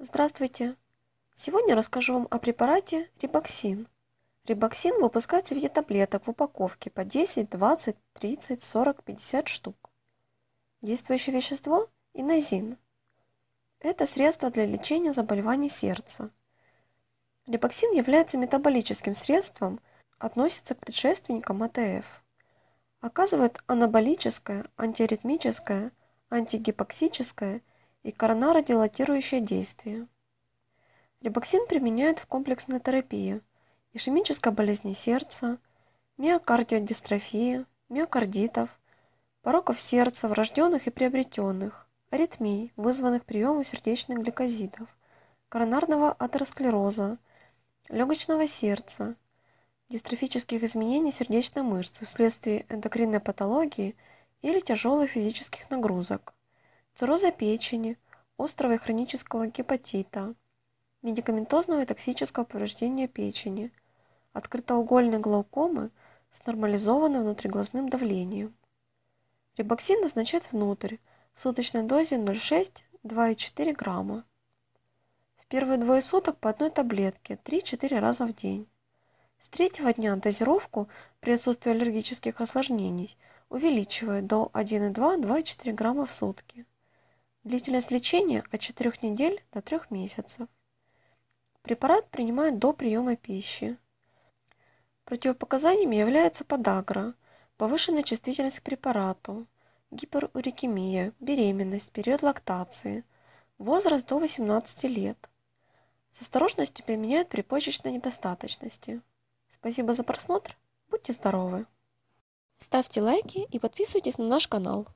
Здравствуйте! Сегодня расскажу вам о препарате рибоксин. Рибоксин выпускается в виде таблеток в упаковке по 10, 20, 30, 40, 50 штук. Действующее вещество – инозин. Это средство для лечения заболеваний сердца. Рибоксин является метаболическим средством, относится к предшественникам АТФ. Оказывает анаболическое, антиаритмическое, антигипоксическое и коронародилатирующее действие. Рибоксин применяют в комплексной терапии, ишемической болезни сердца, миокардиодистрофии, миокардитов, пороков сердца, врожденных и приобретенных, аритмий, вызванных приемом сердечных гликозидов, коронарного атеросклероза, легочного сердца, дистрофических изменений сердечной мышцы вследствие эндокринной патологии или тяжелых физических нагрузок, цирроза печени, острого и хронического гепатита, медикаментозного и токсического повреждения печени, открытоугольной глаукомы с нормализованным внутриглазным давлением. Рибоксин назначать внутрь в суточной дозе 0,6-2,4 грамма. В первые двое суток по одной таблетке 3-4 раза в день. С третьего дня дозировку при отсутствии аллергических осложнений увеличивает до 1,2-2,4 грамма в сутки. Длительность лечения от 4 недель до 3 месяцев. Препарат принимают до приема пищи. Противопоказаниями является подагра, повышенная чувствительность к препарату, гиперурикемия, беременность, период лактации, возраст до 18 лет. С осторожностью применяют при почечной недостаточности. Спасибо за просмотр, будьте здоровы! Ставьте лайки и подписывайтесь на наш канал.